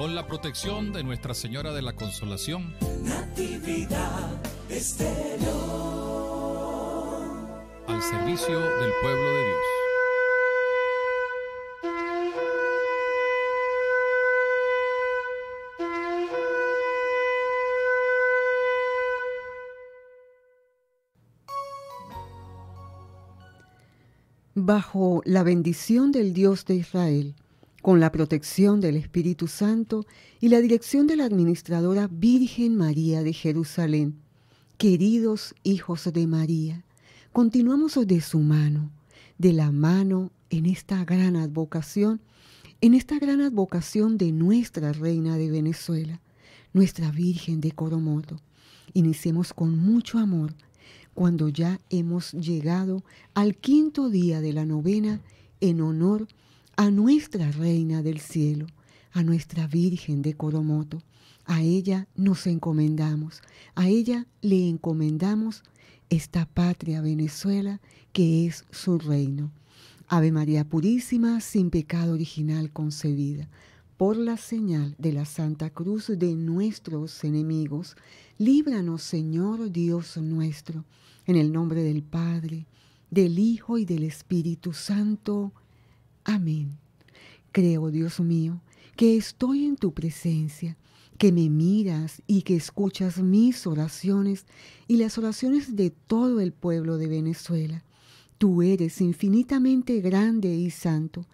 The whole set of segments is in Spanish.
con la protección de Nuestra Señora de la Consolación. Natividad Estéreo. Al servicio del pueblo de Dios. Bajo la bendición del Dios de Israel con la protección del Espíritu Santo y la dirección de la Administradora Virgen María de Jerusalén. Queridos hijos de María, continuamos de su mano, de la mano en esta gran advocación, en esta gran advocación de nuestra Reina de Venezuela, nuestra Virgen de Coromoto. Iniciemos con mucho amor cuando ya hemos llegado al quinto día de la novena en honor a a nuestra Reina del Cielo, a nuestra Virgen de Coromoto. A ella nos encomendamos, a ella le encomendamos esta patria Venezuela que es su reino. Ave María Purísima, sin pecado original concebida, por la señal de la Santa Cruz de nuestros enemigos, líbranos Señor Dios nuestro, en el nombre del Padre, del Hijo y del Espíritu Santo. Amén. Creo, Dios mío, que estoy en tu presencia, que me miras y que escuchas mis oraciones y las oraciones de todo el pueblo de Venezuela. Tú eres infinitamente grande y santo.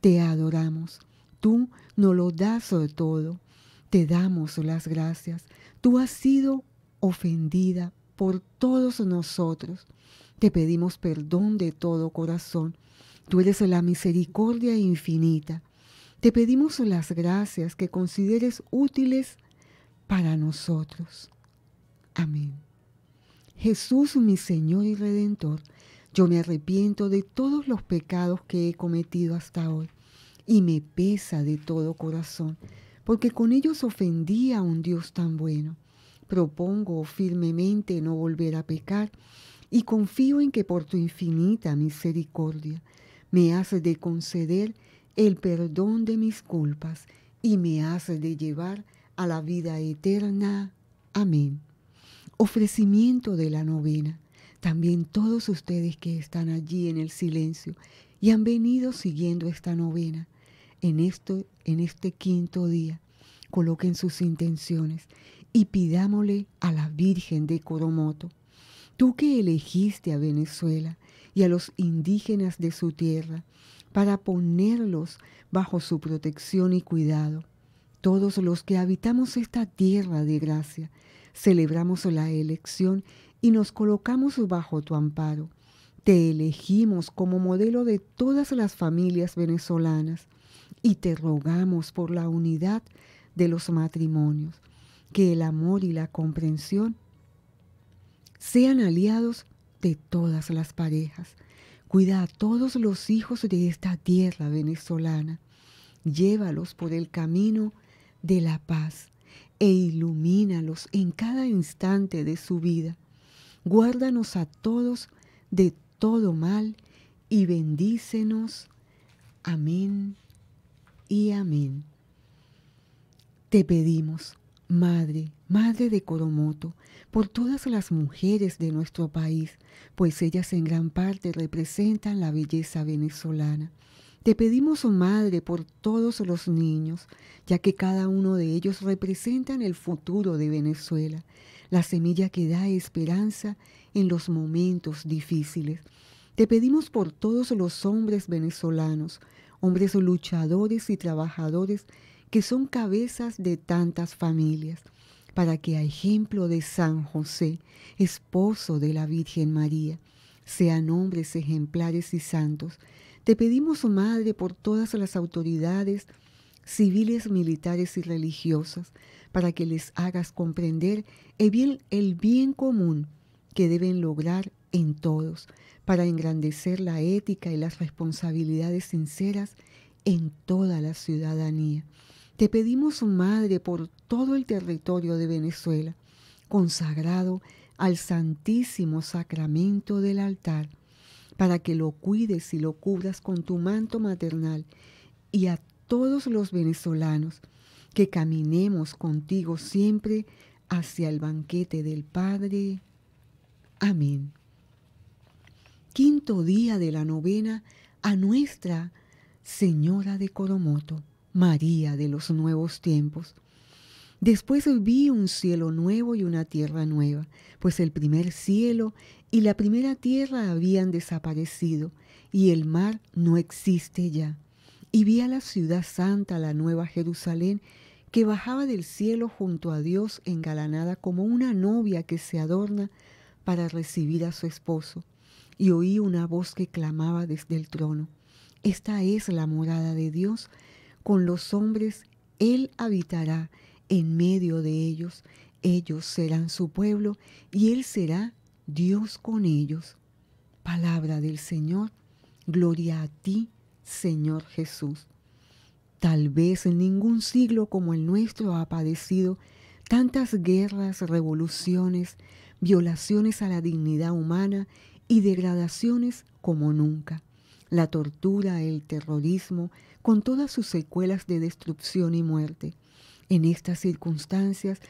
Te adoramos. Tú nos lo das todo. Te damos las gracias. Tú has sido ofendida por todos nosotros. Te pedimos perdón de todo corazón Tú eres la misericordia infinita. Te pedimos las gracias que consideres útiles para nosotros. Amén. Jesús, mi Señor y Redentor, yo me arrepiento de todos los pecados que he cometido hasta hoy y me pesa de todo corazón, porque con ellos ofendí a un Dios tan bueno. Propongo firmemente no volver a pecar y confío en que por tu infinita misericordia me hace de conceder el perdón de mis culpas y me hace de llevar a la vida eterna. Amén. Ofrecimiento de la novena. También todos ustedes que están allí en el silencio y han venido siguiendo esta novena en, esto, en este quinto día, coloquen sus intenciones y pidámosle a la Virgen de Coromoto tú que elegiste a Venezuela y a los indígenas de su tierra para ponerlos bajo su protección y cuidado, todos los que habitamos esta tierra de gracia, celebramos la elección y nos colocamos bajo tu amparo. Te elegimos como modelo de todas las familias venezolanas y te rogamos por la unidad de los matrimonios, que el amor y la comprensión sean aliados de todas las parejas. Cuida a todos los hijos de esta tierra venezolana. Llévalos por el camino de la paz e ilumínalos en cada instante de su vida. Guárdanos a todos de todo mal y bendícenos. Amén y amén. Te pedimos, Madre, Madre de Coromoto, por todas las mujeres de nuestro país, pues ellas en gran parte representan la belleza venezolana. Te pedimos, oh Madre, por todos los niños, ya que cada uno de ellos representan el futuro de Venezuela, la semilla que da esperanza en los momentos difíciles. Te pedimos por todos los hombres venezolanos, hombres luchadores y trabajadores que son cabezas de tantas familias, para que a ejemplo de San José, esposo de la Virgen María, sean hombres ejemplares y santos. Te pedimos, oh Madre, por todas las autoridades civiles, militares y religiosas, para que les hagas comprender bien, el bien común que deben lograr en todos, para engrandecer la ética y las responsabilidades sinceras en toda la ciudadanía. Te pedimos, Madre, por todo el territorio de Venezuela, consagrado al Santísimo Sacramento del altar, para que lo cuides y lo cubras con tu manto maternal y a todos los venezolanos, que caminemos contigo siempre hacia el banquete del Padre. Amén. Quinto día de la novena a nuestra Señora de Coromoto. María de los nuevos tiempos. Después vi un cielo nuevo y una tierra nueva, pues el primer cielo y la primera tierra habían desaparecido, y el mar no existe ya. Y vi a la ciudad santa, la nueva Jerusalén, que bajaba del cielo junto a Dios engalanada como una novia que se adorna para recibir a su esposo. Y oí una voz que clamaba desde el trono, Esta es la morada de Dios, con los hombres Él habitará en medio de ellos, ellos serán su pueblo y Él será Dios con ellos. Palabra del Señor, gloria a ti, Señor Jesús. Tal vez en ningún siglo como el nuestro ha padecido tantas guerras, revoluciones, violaciones a la dignidad humana y degradaciones como nunca la tortura, el terrorismo, con todas sus secuelas de destrucción y muerte. En estas circunstancias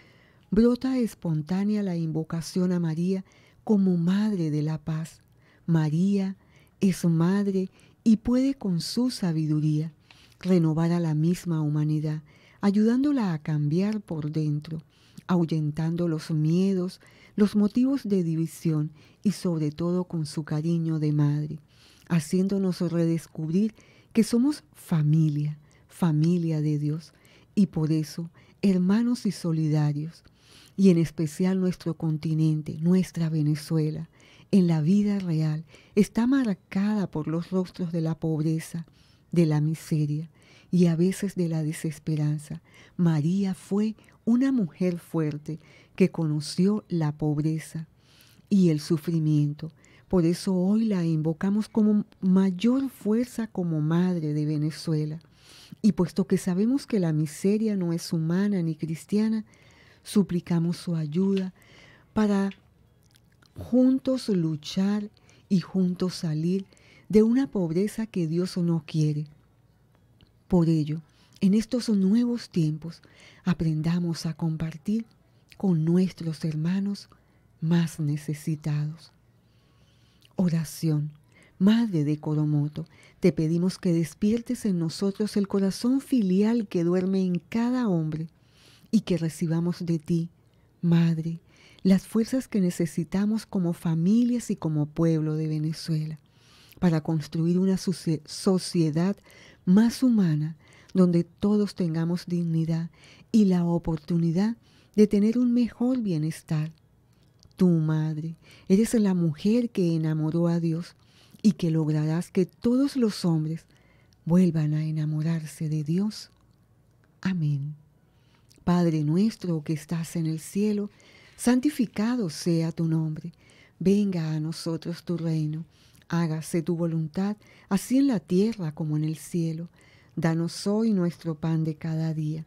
brota espontánea la invocación a María como Madre de la Paz. María es Madre y puede con su sabiduría renovar a la misma humanidad, ayudándola a cambiar por dentro, ahuyentando los miedos, los motivos de división y sobre todo con su cariño de madre haciéndonos redescubrir que somos familia, familia de Dios, y por eso hermanos y solidarios, y en especial nuestro continente, nuestra Venezuela, en la vida real, está marcada por los rostros de la pobreza, de la miseria y a veces de la desesperanza. María fue una mujer fuerte que conoció la pobreza y el sufrimiento por eso hoy la invocamos como mayor fuerza como madre de Venezuela. Y puesto que sabemos que la miseria no es humana ni cristiana, suplicamos su ayuda para juntos luchar y juntos salir de una pobreza que Dios no quiere. Por ello, en estos nuevos tiempos, aprendamos a compartir con nuestros hermanos más necesitados. Oración. Madre de Coromoto, te pedimos que despiertes en nosotros el corazón filial que duerme en cada hombre y que recibamos de ti, Madre, las fuerzas que necesitamos como familias y como pueblo de Venezuela para construir una sociedad más humana donde todos tengamos dignidad y la oportunidad de tener un mejor bienestar tu madre. Eres la mujer que enamoró a Dios y que lograrás que todos los hombres vuelvan a enamorarse de Dios. Amén. Padre nuestro que estás en el cielo, santificado sea tu nombre. Venga a nosotros tu reino. Hágase tu voluntad, así en la tierra como en el cielo. Danos hoy nuestro pan de cada día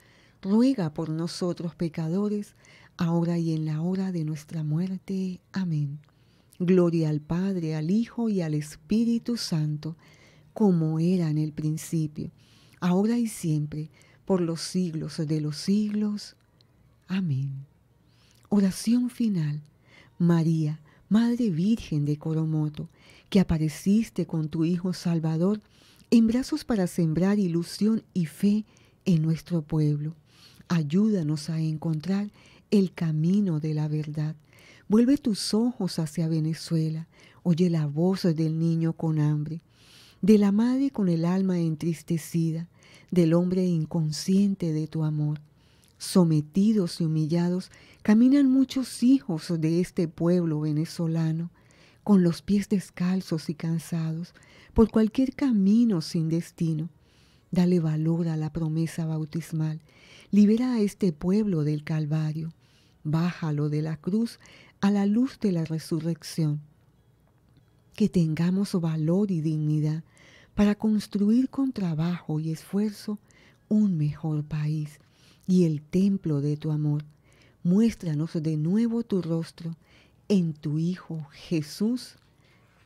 ruega por nosotros pecadores, ahora y en la hora de nuestra muerte. Amén. Gloria al Padre, al Hijo y al Espíritu Santo, como era en el principio, ahora y siempre, por los siglos de los siglos. Amén. Oración final. María, Madre Virgen de Coromoto, que apareciste con tu Hijo Salvador en brazos para sembrar ilusión y fe en nuestro pueblo. Ayúdanos a encontrar el camino de la verdad. Vuelve tus ojos hacia Venezuela. Oye la voz del niño con hambre, de la madre con el alma entristecida, del hombre inconsciente de tu amor. Sometidos y humillados caminan muchos hijos de este pueblo venezolano, con los pies descalzos y cansados, por cualquier camino sin destino Dale valor a la promesa bautismal. Libera a este pueblo del Calvario. Bájalo de la cruz a la luz de la resurrección. Que tengamos valor y dignidad para construir con trabajo y esfuerzo un mejor país y el templo de tu amor. Muéstranos de nuevo tu rostro en tu Hijo Jesús.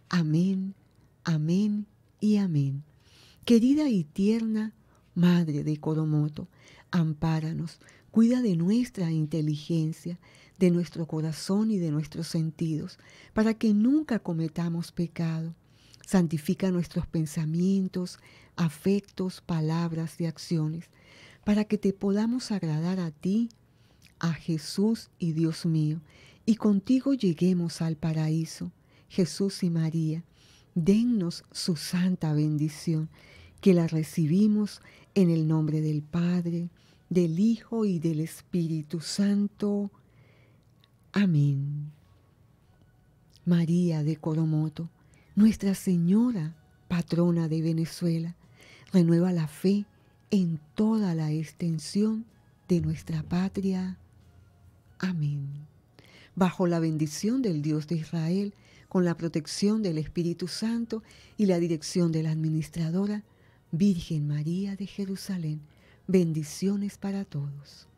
Amén, amén y amén. Querida y tierna Madre de Coromoto, ampáranos, cuida de nuestra inteligencia, de nuestro corazón y de nuestros sentidos, para que nunca cometamos pecado. Santifica nuestros pensamientos, afectos, palabras y acciones, para que te podamos agradar a ti, a Jesús y Dios mío, y contigo lleguemos al paraíso. Jesús y María, dennos su santa bendición, que la recibimos en el nombre del Padre, del Hijo y del Espíritu Santo. Amén. María de Coromoto, Nuestra Señora, patrona de Venezuela, renueva la fe en toda la extensión de nuestra patria. Amén. Bajo la bendición del Dios de Israel, con la protección del Espíritu Santo y la dirección de la administradora Virgen María de Jerusalén. Bendiciones para todos.